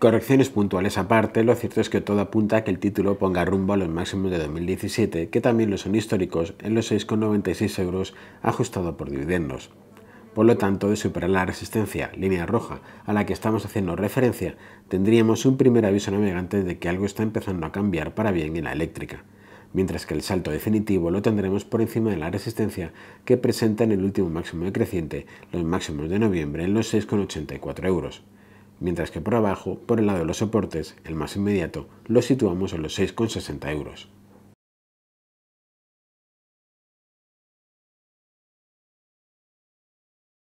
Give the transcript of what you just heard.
Correcciones puntuales aparte, lo cierto es que todo apunta a que el título ponga rumbo a los máximos de 2017, que también lo son históricos, en los 6,96 euros ajustado por dividendos. Por lo tanto, de superar la resistencia, línea roja, a la que estamos haciendo referencia, tendríamos un primer aviso navegante de que algo está empezando a cambiar para bien en la eléctrica, mientras que el salto definitivo lo tendremos por encima de la resistencia que presenta en el último máximo decreciente, los máximos de noviembre, en los 6,84 euros mientras que por abajo, por el lado de los soportes, el más inmediato, lo situamos en los 6,60 euros.